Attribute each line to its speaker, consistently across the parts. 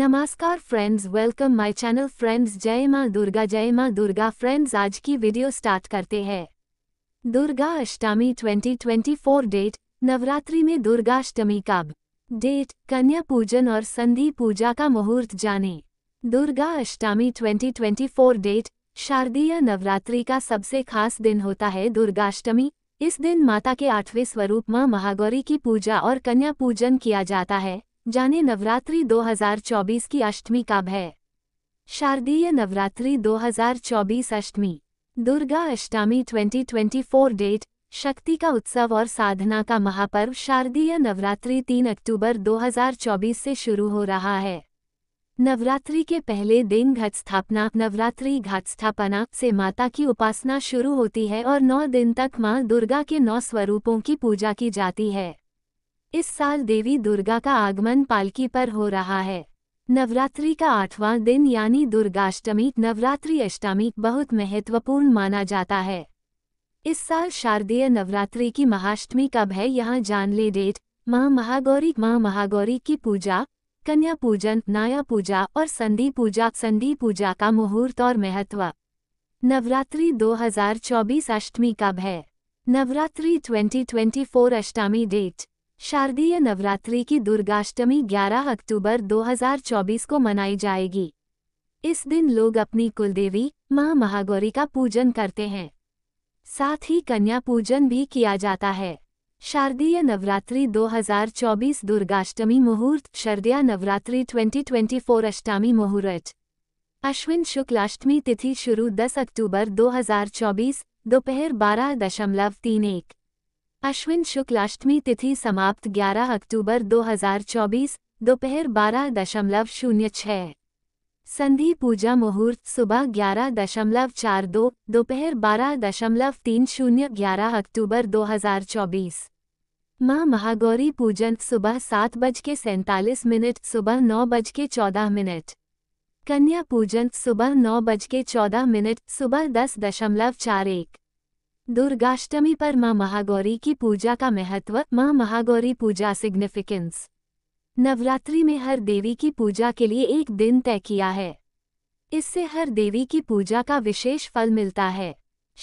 Speaker 1: नमस्कार friends welcome my channel friends जय माँ दुर्गा जय माँ दुर्गा फ्रेंड्स आज की वीडियो स्टार्ट करते हैं दुर्गा अष्टमी 2024 डेट नवरात्रि में दुर्गा अष्टमी कब डेट कन्या पूजन और संधि पूजा का मुहूर्त जाने दुर्गा अष्टमी 2024 डेट शारदीय नवरात्रि का सबसे खास दिन होता है दुर्गाष्टमी इस दिन माता के आठवें स्वरूप माँ महागौरी की पूजा और कन्या पूजन किया जाता है जाने नवरात्रि 2024 की अष्टमी कब है शारदीय नवरात्रि 2024 अष्टमी दुर्गा अष्टमी 2024 डेट शक्ति का उत्सव और साधना का महापर्व शारदीय नवरात्रि 3 अक्टूबर 2024 से शुरू हो रहा है नवरात्रि के पहले दिन घट स्थापना नवरात्रि घाट स्थापना से माता की उपासना शुरू होती है और नौ दिन तक मां दुर्गा के नौ स्वरूपों की पूजा की जाती है इस साल देवी दुर्गा का आगमन पालकी पर हो रहा है नवरात्रि का आठवां दिन यानी दुर्गाष्टमी नवरात्रि अष्टमी बहुत महत्वपूर्ण माना जाता है इस साल शारदीय नवरात्रि की महाष्टमी का भय यहाँ जानले डेट माँ महागौरी माँ महागौरी की पूजा कन्या पूजन नाया पूजा और संधि पूजा संधि पूजा का मुहूर्त और महत्व नवरात्रि 2024 अष्टमी का भय नवरात्रि 2024 अष्टमी डेट शारदीय नवरात्रि की दुर्गाष्टमी 11 अक्टूबर 2024 को मनाई जाएगी इस दिन लोग अपनी कुलदेवी मां महागौरी का पूजन करते हैं साथ ही कन्या पूजन भी किया जाता है शारदीय नवरात्रि 2024 दुर्गाष्टमी मुहूर्त शरदीय नवरात्रि 2024 अष्टमी मुहूर्त अश्विन शुक्लाष्टमी तिथि शुरू 10 अक्टूबर 2024 दोपहर बारह दशमलव तीन एक अश्विन शुक्लाष्टमी तिथि समाप्त 11 अक्टूबर 2024 दोपहर बारह दशमलव शून्य छः संधि पूजा मुहूर्त सुबह ग्यारह दशमलव चार दो दोपहर बारह दशमलव तीन शून्य ग्यारह अक्टूबर 2024 माँ महागौरी पूजन सुबह सात बज के सैंतालीस मिनट सुबह नौ बज के चौदह मिनट कन्या पूजन सुबह नौ बज के चौदह मिनट सुबह दस दशमलव चार एक दुर्गाष्टमी पर मां महागौरी की पूजा का महत्व मां महागौरी पूजा सिग्निफिकेंस नवरात्रि में हर देवी की पूजा के लिए एक दिन तय किया है इससे हर देवी की पूजा का विशेष फल मिलता है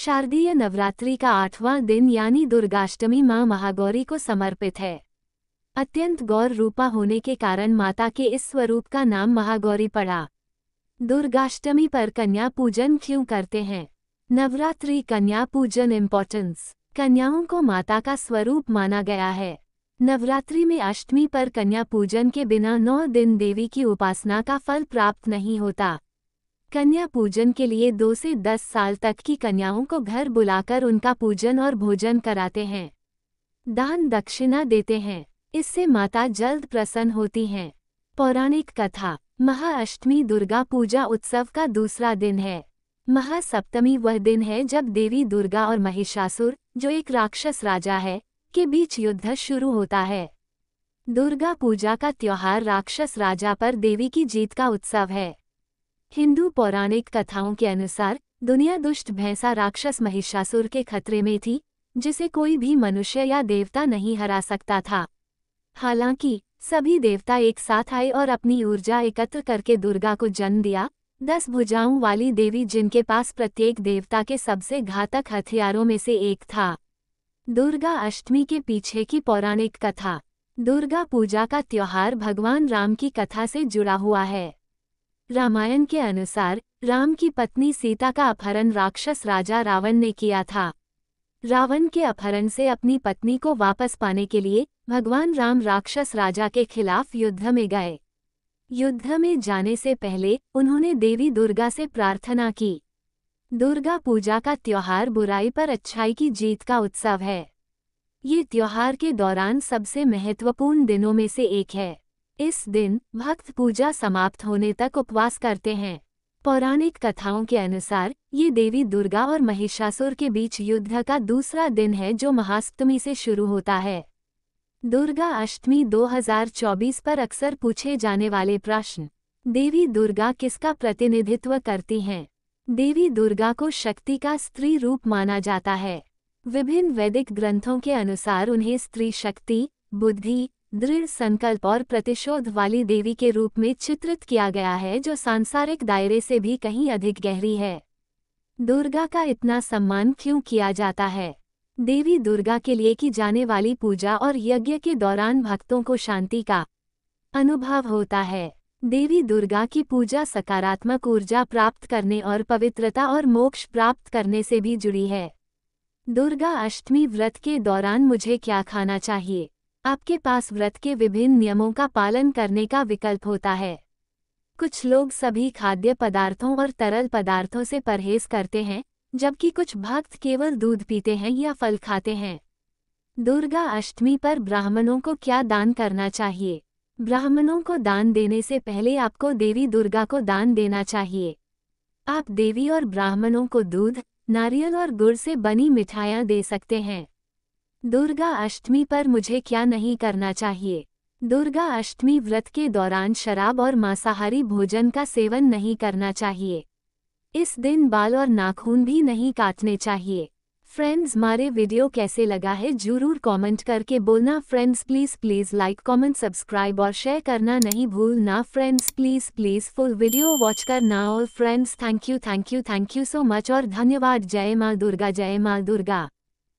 Speaker 1: शारदीय नवरात्रि का आठवां दिन यानी दुर्गाष्टमी मां महागौरी को समर्पित है अत्यंत गौर रूपा होने के कारण माता के इस स्वरूप का नाम महागौरी पड़ा दुर्गाष्टमी पर कन्या पूजन क्यों करते हैं नवरात्रि कन्या पूजन इम्पोर्टेंस कन्याओं को माता का स्वरूप माना गया है नवरात्रि में अष्टमी पर कन्या पूजन के बिना नौ दिन देवी की उपासना का फल प्राप्त नहीं होता कन्या पूजन के लिए दो से दस साल तक की कन्याओं को घर बुलाकर उनका पूजन और भोजन कराते हैं दान दक्षिणा देते हैं इससे माता जल्द प्रसन्न होती हैं पौराणिक कथा महाअष्टमी दुर्गा पूजा उत्सव का दूसरा दिन है महासप्तमी वह दिन है जब देवी दुर्गा और महिषासुर जो एक राक्षस राजा है के बीच युद्ध शुरू होता है दुर्गा पूजा का त्यौहार राक्षस राजा पर देवी की जीत का उत्सव है हिंदू पौराणिक कथाओं के अनुसार दुनिया दुष्ट भैंसा राक्षस महिषासुर के खतरे में थी जिसे कोई भी मनुष्य या देवता नहीं हरा सकता था हालांकि सभी देवता एक साथ आए और अपनी ऊर्जा एकत्र करके दुर्गा को जन्म दिया दस भुजाओं वाली देवी जिनके पास प्रत्येक देवता के सबसे घातक हथियारों में से एक था दुर्गा अष्टमी के पीछे की पौराणिक कथा दुर्गा पूजा का त्यौहार भगवान राम की कथा से जुड़ा हुआ है रामायण के अनुसार राम की पत्नी सीता का अपहरण राक्षस राजा रावण ने किया था रावण के अपहरण से अपनी पत्नी को वापस पाने के लिए भगवान राम राक्षस राजा के खिलाफ युद्ध में गए युद्ध में जाने से पहले उन्होंने देवी दुर्गा से प्रार्थना की दुर्गा पूजा का त्यौहार बुराई पर अच्छाई की जीत का उत्सव है ये त्यौहार के दौरान सबसे महत्वपूर्ण दिनों में से एक है इस दिन भक्त पूजा समाप्त होने तक उपवास करते हैं पौराणिक कथाओं के अनुसार ये देवी दुर्गा और महिषासुर के बीच युद्ध का दूसरा दिन है जो महाअष्टमी से शुरू होता है दुर्गा अष्टमी 2024 पर अक्सर पूछे जाने वाले प्रश्न देवी दुर्गा किसका प्रतिनिधित्व करती हैं देवी दुर्गा को शक्ति का स्त्री रूप माना जाता है विभिन्न वैदिक ग्रंथों के अनुसार उन्हें स्त्री शक्ति बुद्धि दृढ़ संकल्प और प्रतिशोध वाली देवी के रूप में चित्रित किया गया है जो सांसारिक दायरे से भी कहीं अधिक गहरी है दुर्गा का इतना सम्मान क्यों किया जाता है देवी दुर्गा के लिए की जाने वाली पूजा और यज्ञ के दौरान भक्तों को शांति का अनुभव होता है देवी दुर्गा की पूजा सकारात्मक ऊर्जा प्राप्त करने और पवित्रता और मोक्ष प्राप्त करने से भी जुड़ी है दुर्गा अष्टमी व्रत के दौरान मुझे क्या खाना चाहिए आपके पास व्रत के विभिन्न नियमों का पालन करने का विकल्प होता है कुछ लोग सभी खाद्य पदार्थों और तरल पदार्थों से परहेज करते हैं जबकि कुछ भक्त केवल दूध पीते हैं या फल खाते हैं दुर्गा अष्टमी पर ब्राह्मणों को क्या दान करना चाहिए ब्राह्मणों को दान देने से पहले आपको देवी दुर्गा को दान देना चाहिए आप देवी और ब्राह्मणों को दूध नारियल और गुड़ से बनी मिठाइयाँ दे सकते हैं दुर्गा अष्टमी पर मुझे क्या नहीं करना चाहिए दुर्गा अष्टमी व्रत के दौरान शराब और मांसाहारी भोजन का सेवन नहीं करना चाहिए इस दिन बाल और नाखून भी नहीं काटने चाहिए फ्रेंड्स मारे वीडियो कैसे लगा है जरूर कमेंट करके बोलना friends please please like comment subscribe और शेयर करना नहीं भूलना friends please please full video watch करना और friends thank you thank you thank you so much और धन्यवाद जय माँ दुर्गा जय माँ दुर्गा